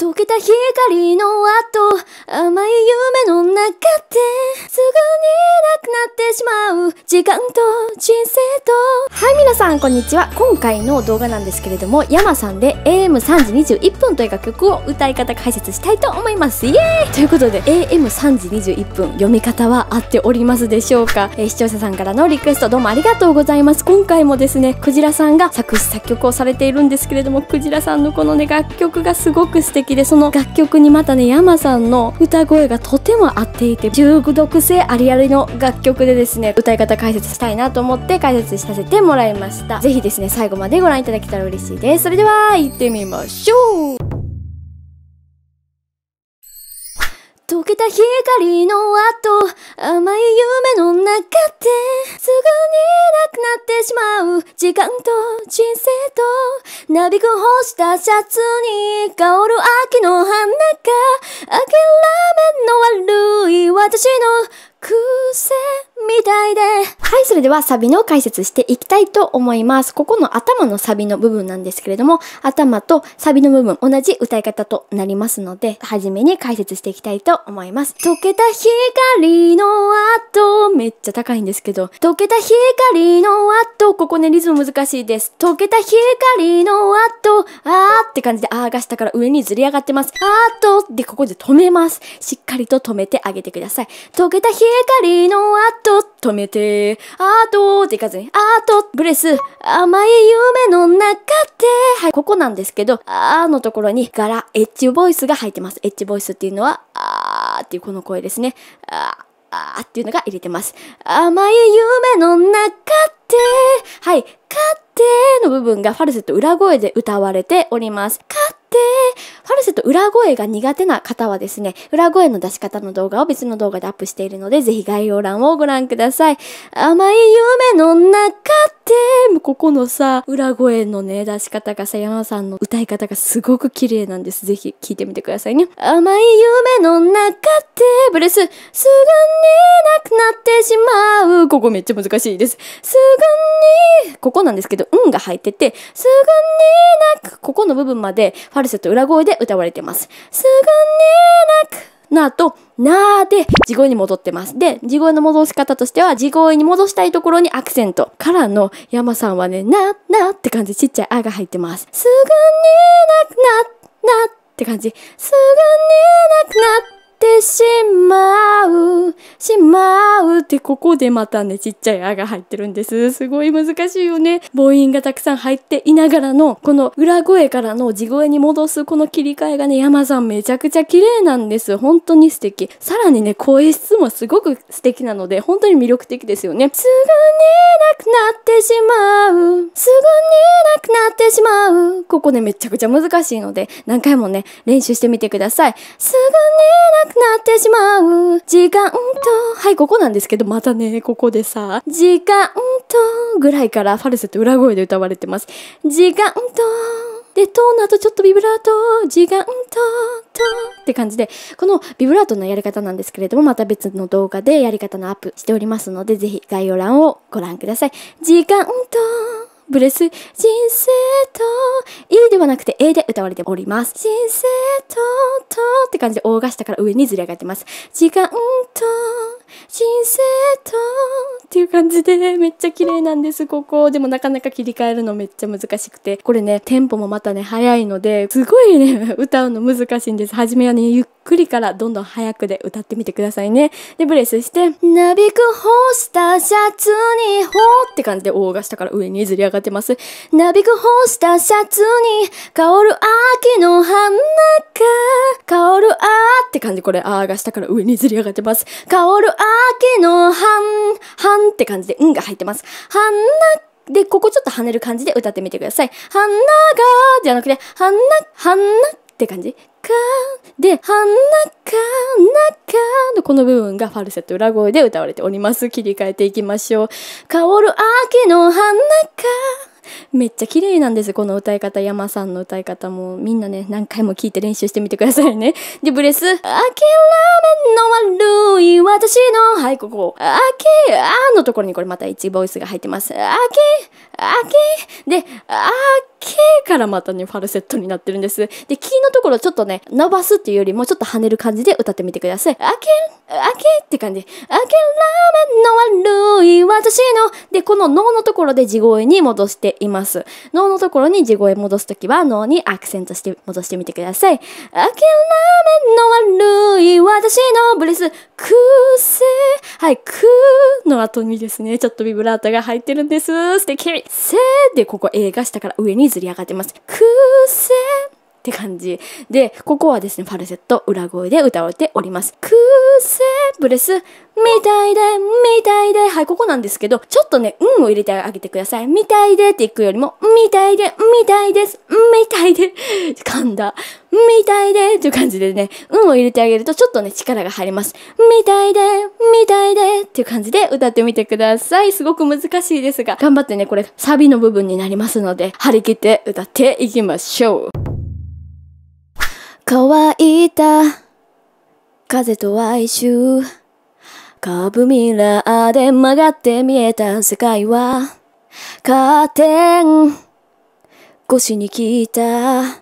溶けた光の後甘い夢の中ですぐになくなってしまう時間と人生とはい皆さんこんにちは今回の動画なんですけれども山さんで AM3 時21分という楽曲を歌い方解説したいと思いますイエーイということで AM3 時21分読み方は合っておりますでしょうか、えー、視聴者さんからのリクエストどうもありがとうございます今回もですねクジラさんが作詞作曲をされているんですけれどもクジラさんのこのね楽曲がすごく素敵でその楽曲にまたね山さんの歌声がとても合っていて中毒性ありありの楽曲でですね歌い方解説したいなと思って解説させてもらいましたぜひですね最後までご覧いただけたら嬉しいですそれでは行ってみましょう溶けた光の後、甘い夢の中で、すぐになくなってしまう。時間と人生と、なびく干したシャツに香る秋の花が、諦めの悪い私の癖。みたいで。はい、それではサビの解説していきたいと思います。ここの頭のサビの部分なんですけれども、頭とサビの部分同じ歌い方となりますので、はじめに解説していきたいと思います。溶けた光の後、めっちゃ高いんですけど、溶けた光の後、ここね、リズム難しいです。溶けた光の後、あーって感じで、あーが下から上にずり上がってます。あーと、で、ここで止めます。しっかりと止めてあげてください。溶けた光の後、と、止めて、あとっていかずに、あと、ブレス、甘い夢の中で、はい、ここなんですけど、あーのところに柄、エッジボイスが入ってます。エッジボイスっていうのは、あーっていうこの声ですね。あーあーっていうのが入れてます。甘い夢の中で、はい、勝手の部分がファルセット裏声で歌われております。ファルセット裏声が苦手な方はですね、裏声の出し方の動画を別の動画でアップしているので、ぜひ概要欄をご覧ください。甘い夢の中で、ここのさ、裏声のね、出し方がさ、山さんの歌い方がすごく綺麗なんです。ぜひ聴いてみてくださいね。甘い夢の中って、ブレス、すぐになくなってここめっちゃ難しいです。すぐに、ここなんですけど、うんが入ってて、すぐになく、ここの部分までファルセット裏声で歌われてます。すぐになく、なと、なーで、地声に戻ってます。で、地声の戻し方としては、地声に戻したいところにアクセントからの、山さんはね、な、なって感じ、ちっちゃいあが入ってます。すぐになくな、なって感じ、すぐになくなてしまう、しまうってここでまたね、ちっちゃいあが入ってるんです。すごい難しいよね。母音がたくさん入っていながらの、この裏声からの地声に戻すこの切り替えがね、山さんめちゃくちゃ綺麗なんです。本当に素敵。さらにね、声質もすごく素敵なので、本当に魅力的ですよね。すぐになくなってしまう。すぐになくなってしまう。ここね、めちゃくちゃ難しいので、何回もね、練習してみてください。すぐになくくなってしまう時間と、はい、ここなんですけど、またね、ここでさ、時間とぐらいからファルセット裏声で歌われてます。時間と、で、トーンの後ちょっとビブラート、時間と、と、って感じで、このビブラートのやり方なんですけれども、また別の動画でやり方のアップしておりますので、ぜひ概要欄をご覧ください。時間と、ブレス人生と E ではなくて A で歌われております人生ととって感じで大が下から上にずり上がってます時間と人生とっていう感じでめっちゃ綺麗なんですここでもなかなか切り替えるのめっちゃ難しくてこれねテンポもまたね早いのですごいね 歌うの難しいんです初めはねゆっくりからどんどん早くで歌ってみてくださいね。で、ブレスして、なびく干したシャツにほーって感じで、おが下から上にずり上がってます。なびく干したシャツに香る秋の花が、香るあーって感じ、これ、あーが下から上にずり上がってます。香る秋の半、半って感じで、うんが入ってます。花で、ここちょっと跳ねる感じで歌ってみてください。花が、じゃなくて、花、花って感じ。かで、はなかなかのこの部分がファルセット裏声で歌われております。切り替えていきましょう。香る秋の花かめっちゃ綺麗なんです、この歌い方。山さんの歌い方も、みんなね、何回も聞いて練習してみてくださいね。で、ブレス。諦めの悪い私の、はい、ここ。あけ、あのところにこれまた1ボイスが入ってます。あけ、あけ、で、あけからまたね、ファルセットになってるんです。で、キーのところちょっとね、伸ばすっていうよりもちょっと跳ねる感じで歌ってみてください。あけ、あけって感じ。諦めの悪い私の。で、このののところで地声に戻しています。脳のところに地声戻すときは脳にアクセントして戻してみてください。諦めの悪い私のブレス、くせ。はい、くの後にですね、ちょっとビブラートが入ってるんです。素敵。せで、ここ A が下から上にずり上がってます。くせ。って感じでここはですねファルセット裏声で歌われておりますクーセブレスみたいでみたいではいここなんですけどちょっとねうんを入れてあげてくださいみたいでっていくよりもみたいでみたいですみたいで噛んだみたいでっていう感じでねうんを入れてあげるとちょっとね力が入りますみたいでみたいでっていう感じで歌ってみてくださいすごく難しいですが頑張ってねこれサビの部分になりますので張り切って歌っていきましょう乾いた風と哀愁カーブミラーで曲がって見えた世界はカーテン越しに聞いた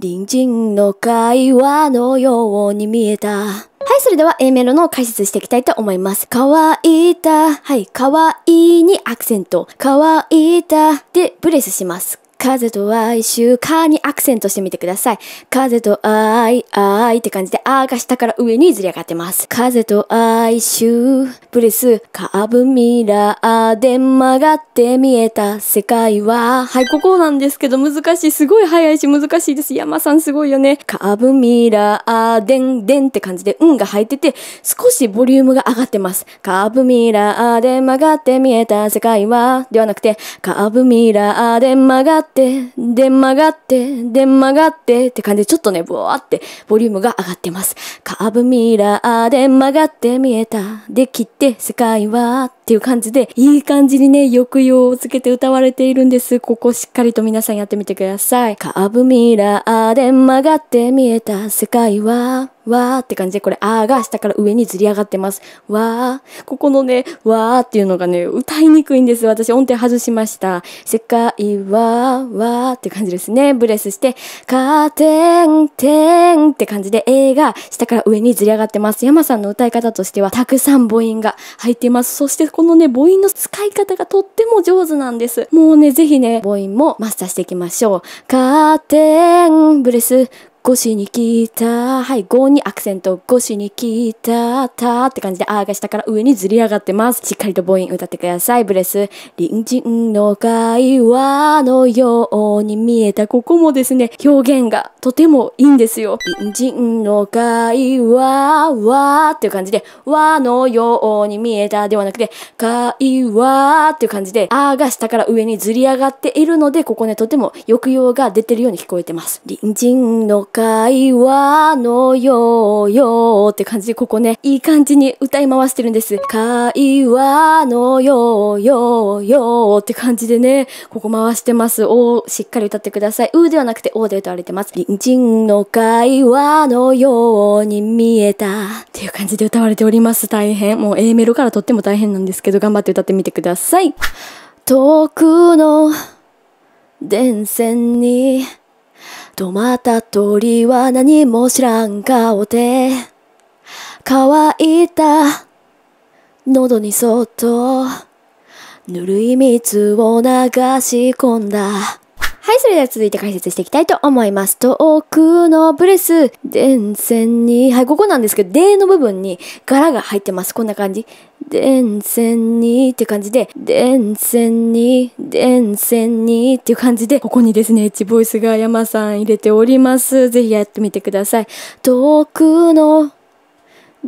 隣人の会話のように見えたはい、それでは A メロの解説していきたいと思います。乾いた。はい、乾いにアクセント。乾いたでブレスします。風と愛、週間にアクセントしてみてください。風と愛、愛って感じで、あが下から上にずり上がってます。風と愛、週、プレス、カーブミラーで曲がって見えた世界は、はい、ここなんですけど難しい。すごい早いし難しいです。山さんすごいよね。カーブミラー、でん、でんって感じで、うんが入ってて、少しボリュームが上がってます。カーブミラーで曲がって見えた世界は、ではなくて、カーブミラーで曲がってって、で曲がって、で曲がってって感じでちょっとね、ブワーってボリュームが上がってます。カーブミラーで曲がって見えた。できて世界はっていう感じで、いい感じにね、抑揚をつけて歌われているんです。ここしっかりと皆さんやってみてください。カーブミラーで曲がって見えた世界はわーって感じで、これ、あーが下から上にずり上がってます。わー。ここのね、わーっていうのがね、歌いにくいんです。私、音程外しました。世界はわーって感じですね。ブレスして、カーテン、テンって感じで、A が下から上にずり上がってます。山さんの歌い方としては、たくさん母音が入っています。そして、このね、母音の使い方がとっても上手なんです。もうね、ぜひね、母音もマスターしていきましょう。カーテン、ブレス、5しに来た。はい、5にアクセント。5しに来た。たって感じで、あーが下から上にずり上がってます。しっかりと母音歌ってください。ブレス。隣人の会話のように見えた。ここもですね、表現がとてもいいんですよ。隣人の会話はっていう感じで、和のように見えたではなくて、会話っていう感じで、あーが下から上にずり上がっているので、ここね、とても抑揚が出てるように聞こえてます。隣人の会話のようよって感じでここね、いい感じに歌い回してるんです。会話のようよよって感じでね、ここ回してます。おしっかり歌ってください。うではなくておで歌われてます。隣人の会話のように見えたっていう感じで歌われております。大変。もう A メロからとっても大変なんですけど、頑張って歌ってみてください。遠くの電線に止まった鳥は何も知らん顔で乾いた喉にそっとぬるい蜜を流し込んだはい、それでは続いて解説していきたいと思います。遠くのブレス、電線に、はい、ここなんですけど、での部分に柄が入ってます。こんな感じ。電線にって感じで、電線に、電線にっていう感じで、ここにですね、エッチボイスが山さん入れております。ぜひやってみてください。遠くの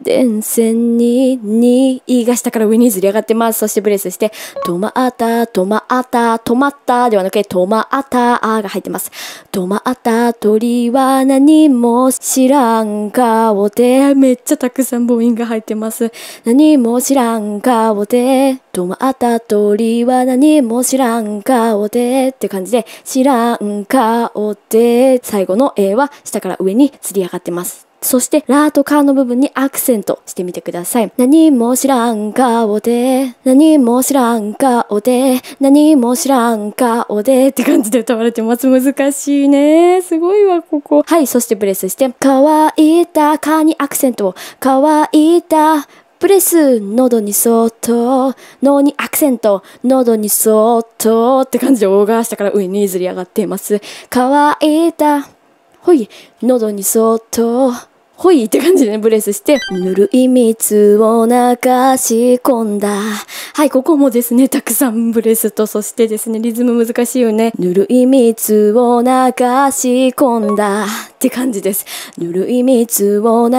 電線に2位が下から上にずり上がってます。そしてブレスして、止まった、止まった、止まったではなくて、止まった、あが入ってます。止まった鳥は何も知らん顔で、めっちゃたくさん母音が入ってます。何も知らん顔で、止まった鳥は何も知らん顔で、って感じで、知らん顔で、最後の A は下から上にずり上がってます。そして、ラーとカーの部分にアクセントしてみてください。何も知らん顔で、何も知らん顔で、何も知らん顔でって感じで歌われてます。難しいね。すごいわ、ここ。はい、そしてプレスして、乾いたカーにアクセントを、乾いたプレス、喉にそっと、脳にアクセント、喉にそっとって感じで、大したから上にずり上がっています。乾いた、ほい、喉にそっと。ほいって感じでね、ブレスして、ぬるい蜜を流し込んだ。はい、ここもですね、たくさんブレスと、そしてですね、リズム難しいよね。ぬるい蜜を流し込んだ。って感じです。ぬるい蜜を流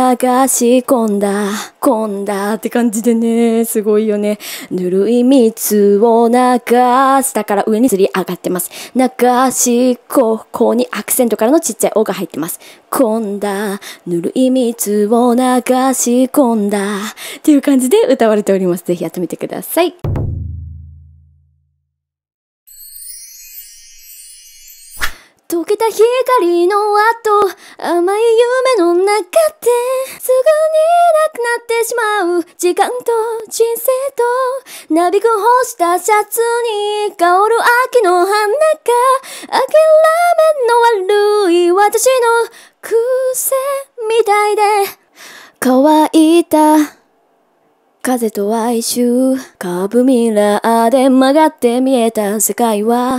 し込んだ。込んだって感じでね、すごいよね。ぬるい蜜を流す。だから上にすり上がってます。流し、ここにアクセントからのちっちゃいおが入ってます。込んだ。ぬるい秘密を流し込んだっていう感じで歌われております。ぜひやってみてください。溶けた光の後、甘い夢の中で、すぐになくなってしまう。時間と人生と、なびく干したシャツに香る秋の花が、諦めの悪い私の癖みたいで、乾いた。風と哀愁カーブミラーで曲がって見えた世界は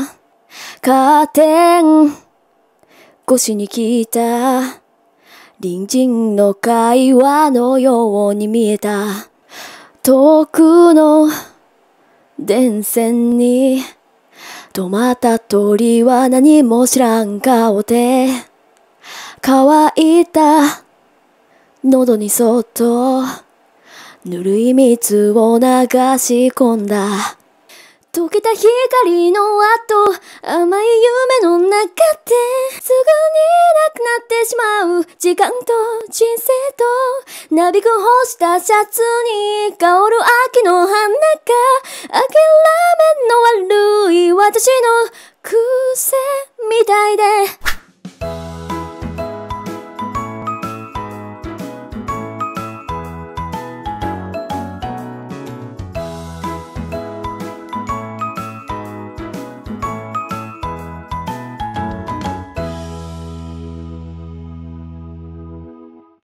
カーテン越しに聞いた隣人の会話のように見えた遠くの電線に止まった鳥は何も知らん顔で乾いた喉にそっとぬるい蜜を流し込んだ溶けた光の後、甘い夢の中で、すぐになくなってしまう。時間と人生と、なびく干したシャツに香る秋の花が、諦めの悪い私の